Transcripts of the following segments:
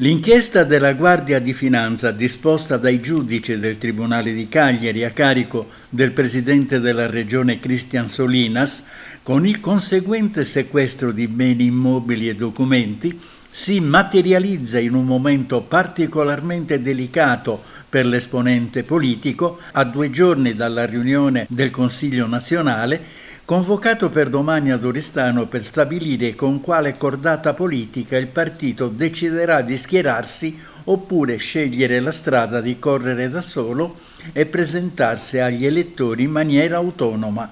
L'inchiesta della Guardia di Finanza disposta dai giudici del Tribunale di Cagliari a carico del presidente della regione Cristian Solinas, con il conseguente sequestro di beni immobili e documenti, si materializza in un momento particolarmente delicato per l'esponente politico a due giorni dalla riunione del Consiglio nazionale convocato per domani ad Oristano per stabilire con quale cordata politica il partito deciderà di schierarsi oppure scegliere la strada di correre da solo e presentarsi agli elettori in maniera autonoma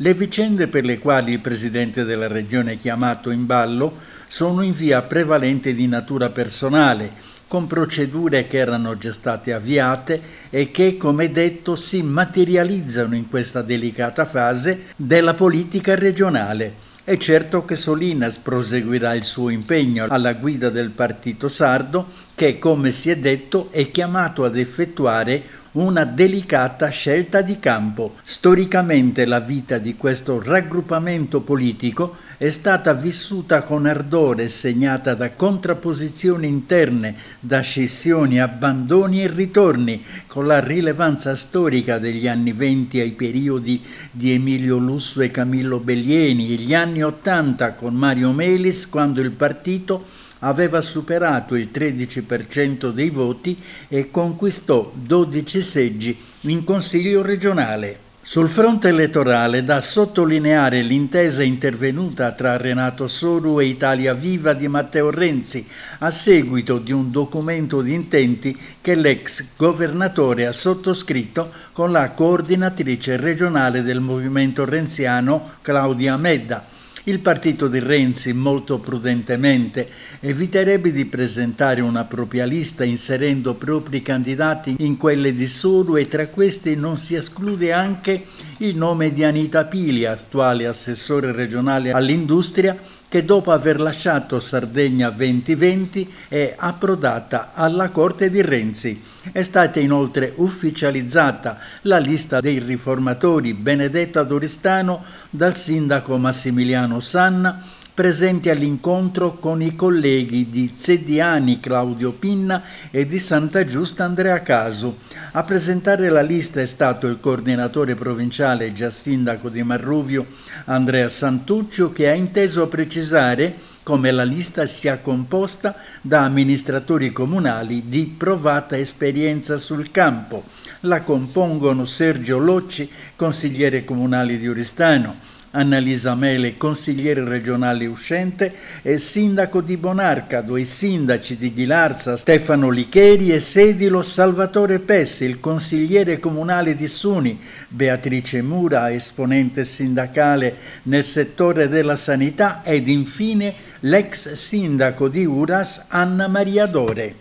le vicende per le quali il presidente della regione è chiamato in ballo sono in via prevalente di natura personale, con procedure che erano già state avviate e che, come detto, si materializzano in questa delicata fase della politica regionale. È certo che Solinas proseguirà il suo impegno alla guida del partito sardo che, come si è detto, è chiamato ad effettuare una delicata scelta di campo. Storicamente la vita di questo raggruppamento politico è stata vissuta con ardore segnata da contrapposizioni interne, da scissioni, abbandoni e ritorni, con la rilevanza storica degli anni venti ai periodi di Emilio Lusso e Camillo Bellieni, gli anni Ottanta con Mario Melis quando il partito aveva superato il 13% dei voti e conquistò 12 seggi in Consiglio regionale. Sul fronte elettorale da sottolineare l'intesa intervenuta tra Renato Soru e Italia Viva di Matteo Renzi a seguito di un documento di intenti che l'ex governatore ha sottoscritto con la coordinatrice regionale del movimento renziano Claudia Medda il partito di Renzi molto prudentemente eviterebbe di presentare una propria lista inserendo propri candidati in quelle di Suru e tra questi non si esclude anche il nome di Anita Pili, attuale assessore regionale all'industria, che dopo aver lasciato Sardegna 2020 è approdata alla corte di Renzi. È stata inoltre ufficializzata la lista dei riformatori Benedetta Doristano dal sindaco Massimiliano Sanna presenti all'incontro con i colleghi di Zediani Claudio Pinna e di Santa Giusta Andrea Casu. A presentare la lista è stato il coordinatore provinciale e già sindaco di Marruvio Andrea Santuccio che ha inteso precisare come la lista sia composta da amministratori comunali di provata esperienza sul campo. La compongono Sergio Locci, consigliere comunale di Oristano, Annalisa Mele, consigliere regionale uscente e sindaco di Bonarca, due sindaci di Ghilarza, Stefano Licheri e Sedilo Salvatore Pessi, il consigliere comunale di Suni, Beatrice Mura, esponente sindacale nel settore della sanità ed infine l'ex sindaco di Uras Anna Maria Dore.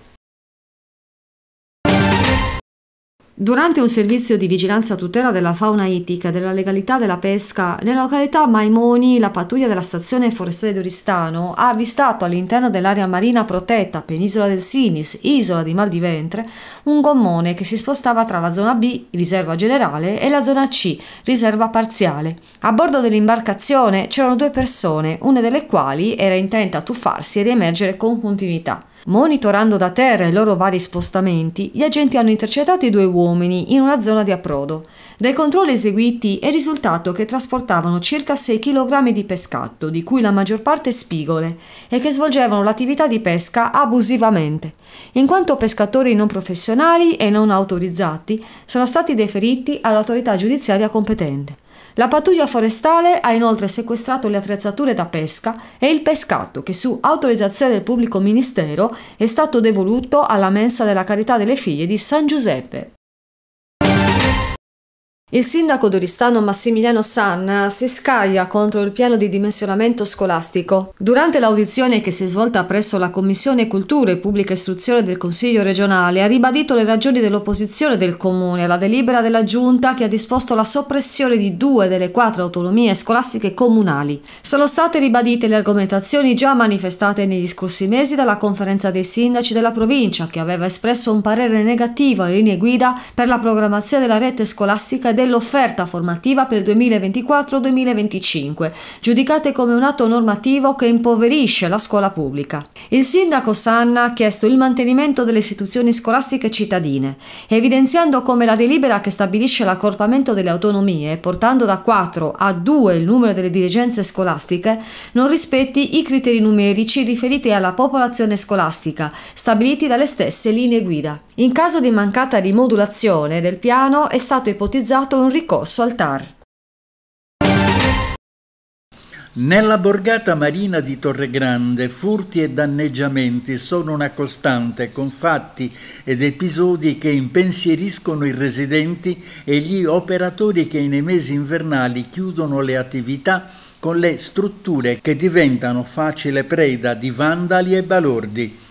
Durante un servizio di vigilanza a tutela della fauna ittica e della legalità della pesca nella località Maimoni, la pattuglia della stazione forestale di Oristano ha avvistato all'interno dell'area marina protetta Penisola del Sinis, isola di Mal di Ventre, un gommone che si spostava tra la zona B, riserva generale, e la zona C, riserva parziale. A bordo dell'imbarcazione c'erano due persone, una delle quali era intenta a tuffarsi e riemergere con continuità. Monitorando da terra i loro vari spostamenti, gli agenti hanno intercettato i due uomini in una zona di approdo. Dai controlli eseguiti è risultato che trasportavano circa 6 kg di pescato, di cui la maggior parte spigole, e che svolgevano l'attività di pesca abusivamente. In quanto pescatori non professionali e non autorizzati, sono stati deferiti all'autorità giudiziaria competente. La pattuglia forestale ha inoltre sequestrato le attrezzature da pesca e il pescato che su autorizzazione del pubblico ministero è stato devoluto alla mensa della Carità delle Figlie di San Giuseppe. Il sindaco doristano Massimiliano Sanna si scaglia contro il piano di dimensionamento scolastico. Durante l'audizione che si è svolta presso la Commissione Cultura e Pubblica Istruzione del Consiglio regionale ha ribadito le ragioni dell'opposizione del Comune alla delibera della Giunta che ha disposto la soppressione di due delle quattro autonomie scolastiche comunali. Sono state ribadite le argomentazioni già manifestate negli scorsi mesi dalla Conferenza dei Sindaci della provincia che aveva espresso un parere negativo alle linee guida per la programmazione della rete scolastica dell'offerta formativa per il 2024-2025, giudicate come un atto normativo che impoverisce la scuola pubblica. Il sindaco Sanna ha chiesto il mantenimento delle istituzioni scolastiche cittadine, evidenziando come la delibera che stabilisce l'accorpamento delle autonomie, portando da 4 a 2 il numero delle dirigenze scolastiche, non rispetti i criteri numerici riferiti alla popolazione scolastica, stabiliti dalle stesse linee guida. In caso di mancata rimodulazione del piano è stato ipotizzato presentato un ricorso al TAR. Nella borgata marina di Torregrande furti e danneggiamenti sono una costante con fatti ed episodi che impensieriscono i residenti e gli operatori che nei mesi invernali chiudono le attività con le strutture che diventano facile preda di vandali e balordi.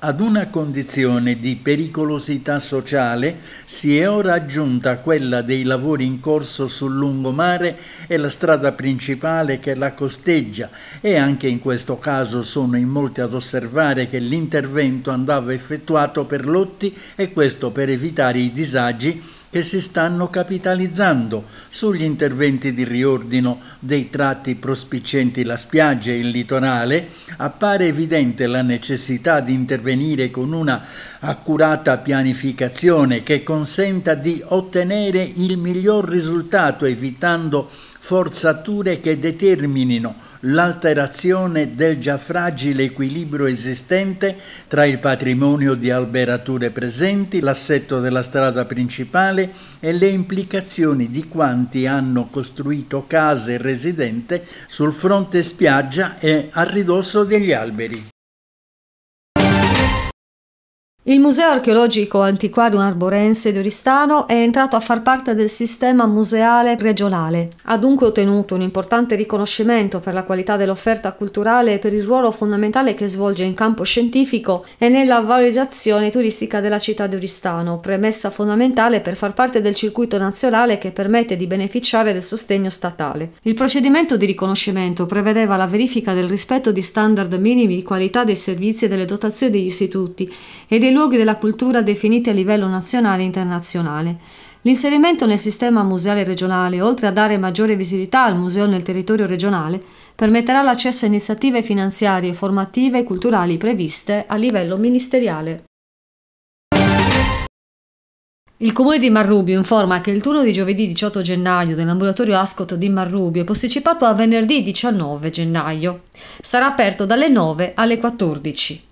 Ad una condizione di pericolosità sociale si è ora aggiunta quella dei lavori in corso sul lungomare e la strada principale che la costeggia e anche in questo caso sono in molti ad osservare che l'intervento andava effettuato per lotti e questo per evitare i disagi che si stanno capitalizzando sugli interventi di riordino dei tratti prospicenti la spiaggia e il litorale, appare evidente la necessità di intervenire con una accurata pianificazione che consenta di ottenere il miglior risultato evitando forzature che determinino l'alterazione del già fragile equilibrio esistente tra il patrimonio di alberature presenti, l'assetto della strada principale e le implicazioni di quanti hanno costruito case residente sul fronte spiaggia e a ridosso degli alberi. Il Museo archeologico antiquario arborense di Oristano è entrato a far parte del sistema museale regionale. Ha dunque ottenuto un importante riconoscimento per la qualità dell'offerta culturale e per il ruolo fondamentale che svolge in campo scientifico e nella valorizzazione turistica della città di Oristano, premessa fondamentale per far parte del circuito nazionale che permette di beneficiare del sostegno statale. Il procedimento di riconoscimento prevedeva la verifica del rispetto di standard minimi di qualità dei servizi e delle dotazioni degli istituti e dei luoghi della cultura definiti a livello nazionale e internazionale. L'inserimento nel sistema museale regionale, oltre a dare maggiore visibilità al museo nel territorio regionale, permetterà l'accesso a iniziative finanziarie, formative e culturali previste a livello ministeriale. Il comune di Marrubio informa che il turno di giovedì 18 gennaio dell'ambulatorio Ascot di Marrubio è posticipato a venerdì 19 gennaio. Sarà aperto dalle 9 alle 14.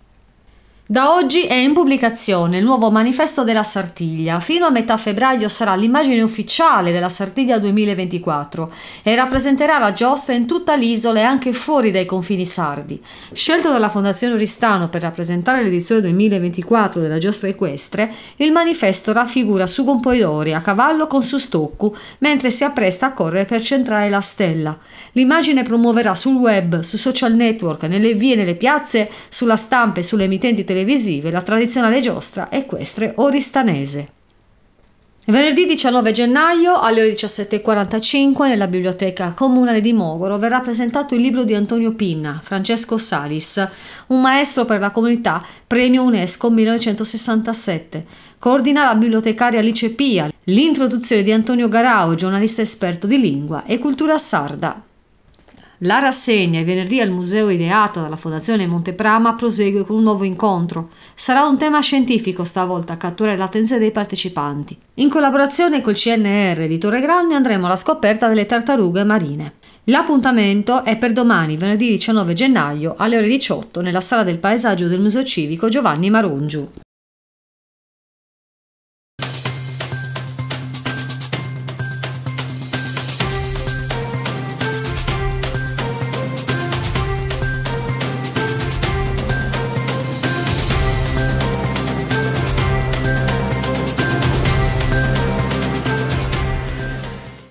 Da oggi è in pubblicazione il nuovo manifesto della Sartiglia. Fino a metà febbraio sarà l'immagine ufficiale della Sartiglia 2024 e rappresenterà la giostra in tutta l'isola e anche fuori dai confini sardi. Scelto dalla Fondazione Oristano per rappresentare l'edizione 2024 della giostra equestre, il manifesto raffigura su Gompoidori a cavallo con su Sustoccu mentre si appresta a correre per centrare la stella. L'immagine promuoverà sul web, sui social network, nelle vie nelle piazze, sulla stampa e sulle emittenti televisive televisive la tradizionale giostra equestre oristanese. Venerdì 19 gennaio alle ore 17.45 nella Biblioteca Comunale di Mogoro verrà presentato il libro di Antonio Pinna, Francesco Salis, un maestro per la comunità, premio UNESCO 1967. Coordina la bibliotecaria Alice Pia l'introduzione di Antonio Garau, giornalista esperto di lingua e cultura sarda la rassegna, i venerdì al Museo ideata dalla Fondazione Monteprama, prosegue con un nuovo incontro. Sarà un tema scientifico stavolta a catturare l'attenzione dei partecipanti. In collaborazione col CNR di Torre Grande andremo alla scoperta delle tartarughe marine. L'appuntamento è per domani, venerdì 19 gennaio, alle ore 18, nella sala del paesaggio del Museo Civico Giovanni Marongiu.